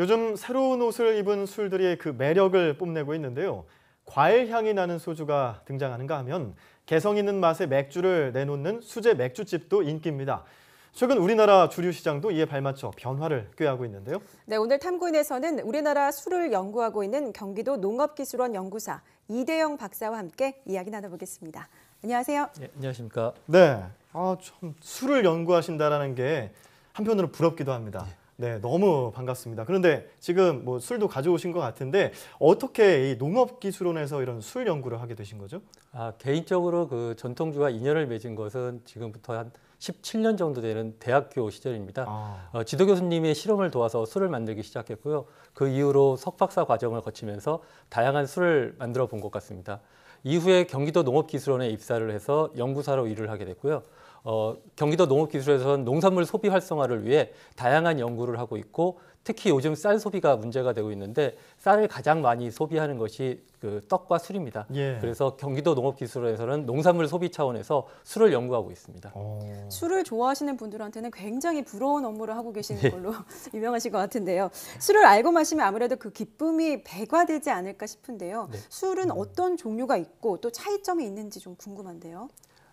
요즘 새로운 옷을 입은 술들이 그 매력을 뽐내고 있는데요. 과일 향이 나는 소주가 등장하는가 하면 개성 있는 맛의 맥주를 내놓는 수제 맥주집도 인기입니다. 최근 우리나라 주류 시장도 이에 발맞춰 변화를 꾀하고 있는데요. 네, 오늘 탐구인에서는 우리나라 술을 연구하고 있는 경기도 농업기술원 연구사 이대영 박사와 함께 이야기 나눠보겠습니다. 안녕하세요. 네, 안녕하십니까. 네, 아, 참 술을 연구하신다라는 게 한편으로 부럽기도 합니다. 네. 네, 너무 반갑습니다. 그런데 지금 뭐 술도 가져오신 것 같은데 어떻게 이 농업기술원에서 이런 술 연구를 하게 되신 거죠? 아, 개인적으로 그 전통주와 인연을 맺은 것은 지금부터 한 17년 정도 되는 대학교 시절입니다. 아. 어, 지도 교수님의 실험을 도와서 술을 만들기 시작했고요. 그 이후로 석박사 과정을 거치면서 다양한 술을 만들어 본 것 같습니다. 이후에 경기도 농업기술원에 입사를 해서 연구사로 일을 하게 됐고요. 어, 경기도 농업기술에서는 농산물 소비 활성화를 위해 다양한 연구를 하고 있고 특히 요즘 쌀 소비가 문제가 되고 있는데 쌀을 가장 많이 소비하는 것이 그 떡과 술입니다. 예. 그래서 경기도 농업기술원에서는 농산물 소비 차원에서 술을 연구하고 있습니다. 오. 어. 술을 좋아하시는 분들한테는 굉장히 부러운 업무를 하고 계시는 예. 걸로 예. 유명하신 것 같은데요. 술을 알고 마시면 아무래도 그 기쁨이 배가 되지 않을까 싶은데요. 네. 술은 음. 어떤 종류가 있고 또 차이점이 있는지 좀 궁금한데요.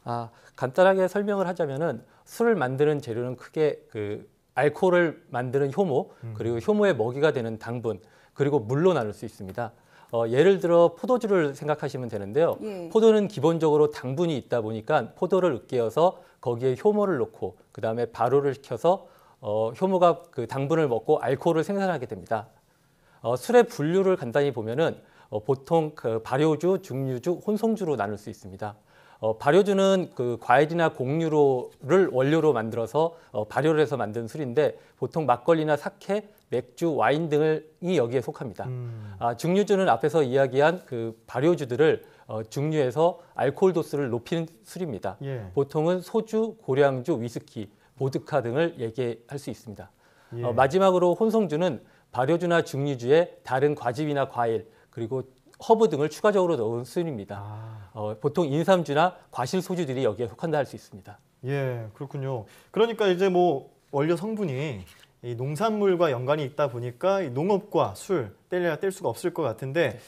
아, 간단하게 설명을 하자면은 술을 만드는 재료는 크게 그 알코올을 만드는 효모 음. 그리고 효모의 먹이가 되는 당분 그리고 물로 나눌 수 있습니다. 어, 예를 들어 포도주를 생각하시면 되는데요. 예. 포도는 기본적으로 당분이 있다 보니까 포도를 으깨어서 거기에 효모를 넣고 그 다음에 발효를 시켜서 어, 효모가 그 당분을 먹고 알코올을 생산하게 됩니다. 어, 술의 분류를 간단히 보면은 어, 보통 그 발효주, 증류주, 혼성주로 나눌 수 있습니다. 어, 발효주는 그 과일이나 곡류를 원료로 만들어서 어, 발효를 해서 만든 술인데 보통 막걸리나 사케, 맥주, 와인 등이 여기에 속합니다. 음. 아, 증류주는 앞에서 이야기한 그 발효주들을 어, 증류해서 알코올 도수를 높이는 술입니다. 예. 보통은 소주, 고량주, 위스키, 보드카 등을 얘기할 수 있습니다. 예. 어, 마지막으로 혼성주는 발효주나 증류주의 다른 과즙이나 과일 그리고 허브 등을 추가적으로 넣은 순입니다. 아. 어, 보통 인삼주나 과실 소주들이 여기에 속한다 할 수 있습니다. 예, 그렇군요. 그러니까 이제 뭐 원료 성분이 이 농산물과 연관이 있다 보니까 이 농업과 술 뗄래야 뗄 수가 없을 것 같은데 네.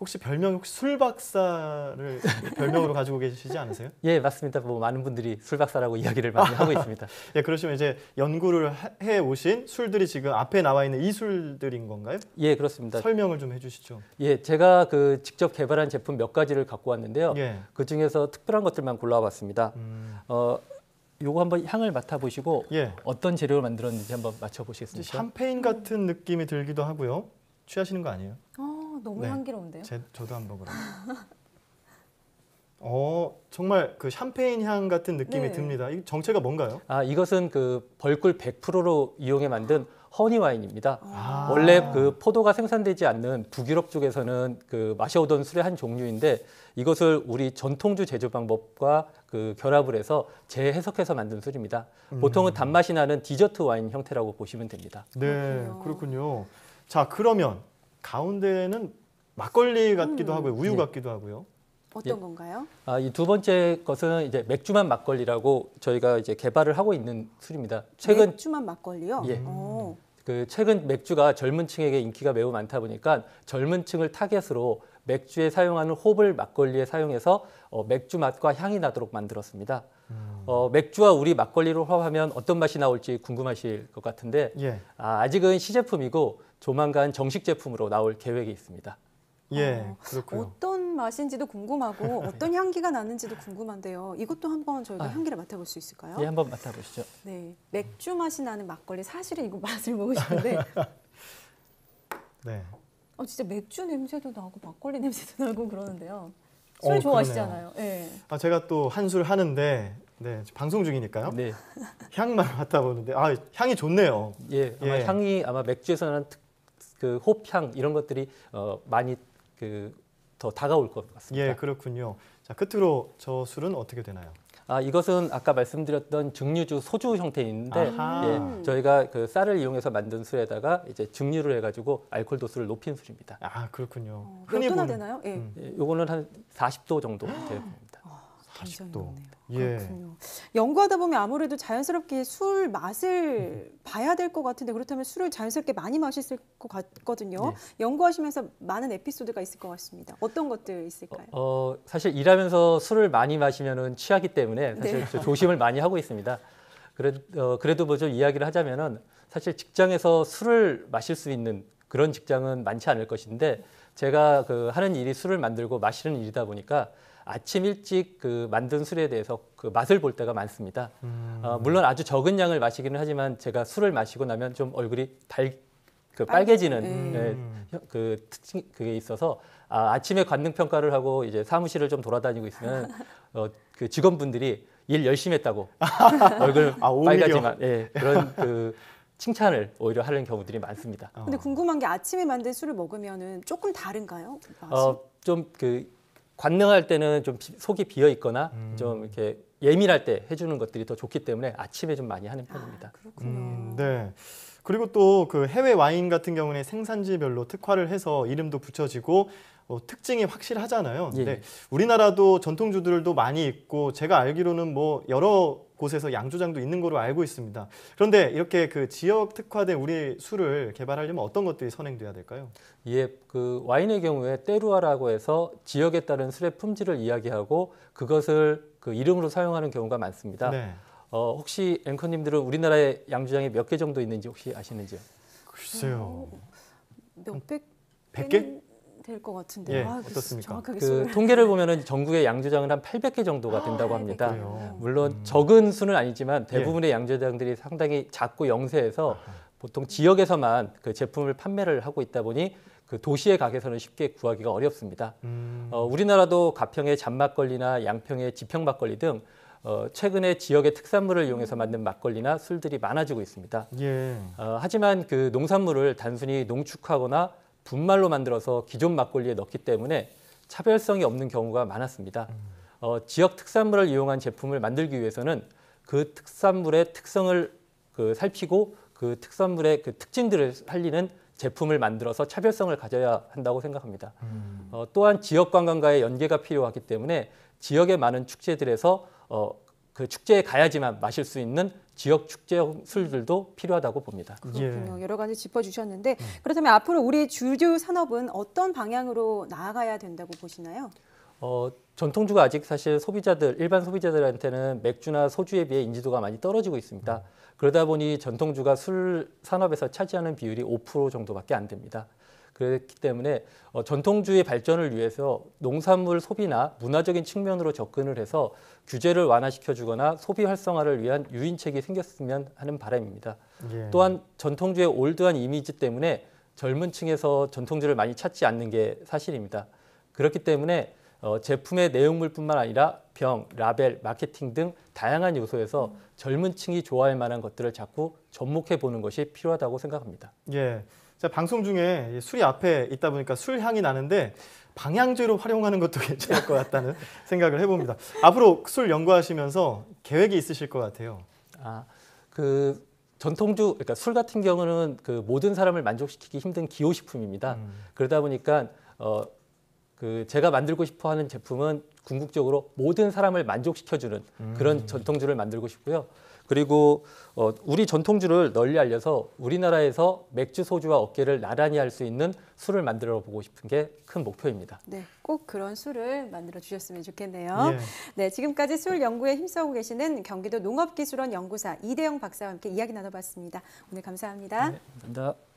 혹시 별명 혹시 술 박사를 별명으로 가지고 계시지 않으세요? 예 맞습니다. 뭐 많은 분들이 술 박사라고 이야기를 많이 하고 있습니다. 예 그러시면 이제 연구를 해 오신 술들이 지금 앞에 나와 있는 이 술들인 건가요? 예 그렇습니다. 설명을 좀 해주시죠. 예 제가 그 직접 개발한 제품 몇 가지를 갖고 왔는데요. 예. 그 중에서 특별한 것들만 골라봤습니다. 음. 어 요거 한번 향을 맡아보시고 예. 어떤 재료를 만들었는지 한번 맞춰보시겠습니까? 샴페인 같은 느낌이 들기도 하고요. 취하시는 거 아니에요? 어. 너무 네. 향기로운데요? 제, 저도 한번 그럼. 어, 정말 그 샴페인 향 같은 느낌이 네. 듭니다. 이 정체가 뭔가요? 아, 이것은 그 벌꿀 100%로 이용해 만든 허니 와인입니다. 아. 원래 그 포도가 생산되지 않는 북유럽 쪽에서는 그 마셔오던 술의 한 종류인데 이것을 우리 전통주 제조 방법과 그 결합을 해서 재해석해서 만든 술입니다. 음. 보통은 단맛이 나는 디저트 와인 형태라고 보시면 됩니다. 네, 그렇군요. 자, 그러면 가운데는 막걸리 같기도 음. 하고요, 우유 네. 같기도 하고요. 어떤 예. 건가요? 아, 이두 번째 것은 이제 맥주만 막걸리라고 저희가 이제 개발을 하고 있는 술입니다. 최근 맥주만 막걸리요? 예. 오. 그 최근 맥주가 젊은 층에게 인기가 매우 많다 보니까 젊은 층을 타겟으로 맥주에 사용하는 호을 막걸리에 사용해서 어, 맥주 맛과 향이 나도록 만들었습니다. 음. 어, 맥주와 우리 막걸리로 화합하면 어떤 맛이 나올지 궁금하실 것 같은데 예. 아, 아직은 시제품이고 조만간 정식 제품으로 나올 계획이 있습니다. 예, 어, 그렇고요. 어떤 맛인지도 궁금하고 어떤 향기가 나는지도 궁금한데요. 이것도 한번 저희가 아. 향기를 맡아볼 수 있을까요? 예, 한번 맡아보시죠. 네, 맥주 맛이 나는 막걸리 사실은 이거 맛을 보고 싶은데 네. 어, 진짜 맥주 냄새도 나고 막걸리 냄새도 나고 그러는데요. 어, 술 어, 좋아하시잖아요. 예. 아, 제가 또한술 하는데 네, 방송 중이니까요. 네. 향만 맡아보는데 아, 향이 좋네요. 예, 아마 예. 향이 아마 맥주에서는 특, 그 호평 이런 것들이 어, 많이 그더 다가올 것 같습니다. 예, 그렇군요. 자, 끝으로 저 술은 어떻게 되나요? 아, 이것은 아까 말씀드렸던 증류주 소주 형태인데 예, 저희가 그 쌀을 이용해서 만든 술에다가 이제 증류를 해가지고 알코올 도수를 높인 술입니다. 아, 그렇군요. 어, 몇 도나 되나요? 예. 음. 예, 요거는 한 40도 정도 됩니다. 아직도. 예. 그렇군요. 연구하다 보면 아무래도 자연스럽게 술 맛을 음. 봐야 될 것 같은데 그렇다면 술을 자연스럽게 많이 마셨을 것 같거든요. 예. 연구하시면서 많은 에피소드가 있을 것 같습니다. 어떤 것들 있을까요? 어, 어, 사실 일하면서 술을 많이 마시면은 취하기 때문에 네. 사실 네. 조심을 많이 하고 있습니다. 그래, 어, 그래도 뭐죠 이야기를 하자면은 사실 직장에서 술을 마실 수 있는 그런 직장은 많지 않을 것인데 제가 그 하는 일이 술을 만들고 마시는 일이다 보니까 아침 일찍 그 만든 술에 대해서 그 맛을 볼 때가 많습니다. 음. 어, 물론 아주 적은 양을 마시기는 하지만 제가 술을 마시고 나면 좀 얼굴이 달, 그 빨개지는 음. 예, 그 특징 그게 있어서 아, 아침에 관능 평가를 하고 이제 사무실을 좀 돌아다니고 있으면 어, 그 직원분들이 일 열심히 했다고 얼굴 아, 빨개지만 예, 그런 그 칭찬을 오히려 하는 경우들이 많습니다. 어. 근데 궁금한 게 아침에 만든 술을 먹으면은 조금 다른가요? 그 어, 좀그 관능할 때는 좀 속이 비어 있거나 음. 좀 이렇게 예민할 때 해주는 것들이 더 좋기 때문에 아침에 좀 많이 하는 편입니다. 아, 그렇군요. 음, 네. 그리고 또 그 해외 와인 같은 경우는 생산지별로 특화를 해서 이름도 붙여지고 어, 특징이 확실하잖아요. 예. 근데 우리나라도 전통주들도 많이 있고 제가 알기로는 뭐 여러 곳에서 양조장도 있는 걸로 알고 있습니다. 그런데 이렇게 그 지역 특화된 우리 술을 개발하려면 어떤 것들이 선행돼야 될까요? 예, 그 와인의 경우에 때루아라고 해서 지역에 따른 술의 품질을 이야기하고 그것을 그 이름으로 사용하는 경우가 많습니다. 네. 어, 혹시 앵커님들은 우리나라에 양조장이 몇 개 정도 있는지 혹시 아시는지요? 글쎄요. 어, 몇백 100개? 될것 같은데. 예, 아, 어떻습니까? 그, 그 통계를 보면 전국의 양조장은 한 800개 정도가 아, 된다고 아, 합니다. 그래요. 물론 음. 적은 수는 아니지만 대부분의 예. 양조장들이 상당히 작고 영세해서 보통 지역에서만 그 제품을 판매를 하고 있다 보니 그 도시의 가게에서는 쉽게 구하기가 어렵습니다. 음. 어, 우리나라도 가평의 잔막걸리나 양평의 지평 막걸리 등 어, 최근에 지역의 특산물을 이용해서 만든 막걸리나 술들이 많아지고 있습니다. 예. 어, 하지만 그 농산물을 단순히 농축하거나 분말로 만들어서 기존 막걸리에 넣기 때문에 차별성이 없는 경우가 많았습니다. 음. 어, 지역 특산물을 이용한 제품을 만들기 위해서는 그 특산물의 특성을 그 살피고 그 특산물의 그 특징들을 살리는 제품을 만들어서 차별성을 가져야 한다고 생각합니다. 음. 어, 또한 지역 관광과의 연계가 필요하기 때문에 지역의 많은 축제들에서 어, 그 축제에 가야지만 마실 수 있는 지역 축제 술들도 필요하다고 봅니다. 그렇군요. 예. 여러 가지 짚어주셨는데 음. 그렇다면 앞으로 우리 주류 산업은 어떤 방향으로 나아가야 된다고 보시나요? 어, 전통주가 아직 사실 소비자들 일반 소비자들한테는 맥주나 소주에 비해 인지도가 많이 떨어지고 있습니다. 음. 그러다 보니 전통주가 술 산업에서 차지하는 비율이 5% 정도밖에 안 됩니다. 그렇기 때문에 어, 전통주의 발전을 위해서 농산물 소비나 문화적인 측면으로 접근을 해서 규제를 완화시켜주거나 소비 활성화를 위한 유인책이 생겼으면 하는 바람입니다. 예. 또한 전통주의 올드한 이미지 때문에 젊은 층에서 전통주를 많이 찾지 않는 게 사실입니다. 그렇기 때문에 어, 제품의 내용물뿐만 아니라 병, 라벨, 마케팅 등 다양한 요소에서 음. 젊은 층이 좋아할 만한 것들을 자꾸 접목해 보는 것이 필요하다고 생각합니다. 예. 자, 방송 중에 술이 앞에 있다 보니까 술 향이 나는데 방향제로 활용하는 것도 괜찮을 것 같다는 생각을 해봅니다. 앞으로 술 연구하시면서 계획이 있으실 것 같아요. 아, 그 전통주, 그러니까 술 같은 경우는 그 모든 사람을 만족시키기 힘든 기호식품입니다. 음. 그러다 보니까 어, 그 제가 만들고 싶어 하는 제품은 궁극적으로 모든 사람을 만족시켜주는 음. 그런 전통주를 만들고 싶고요. 그리고 어, 우리 전통주를 널리 알려서 우리나라에서 맥주 소주와 어깨를 나란히 할 수 있는 술을 만들어 보고 싶은 게 큰 목표입니다. 네, 꼭 그런 술을 만들어 주셨으면 좋겠네요. 예. 네, 지금까지 술 연구에 힘써고 계시는 경기도 농업기술원 연구사 이대영 박사와 함께 이야기 나눠봤습니다. 오늘 감사합니다. 네, 감사합니다.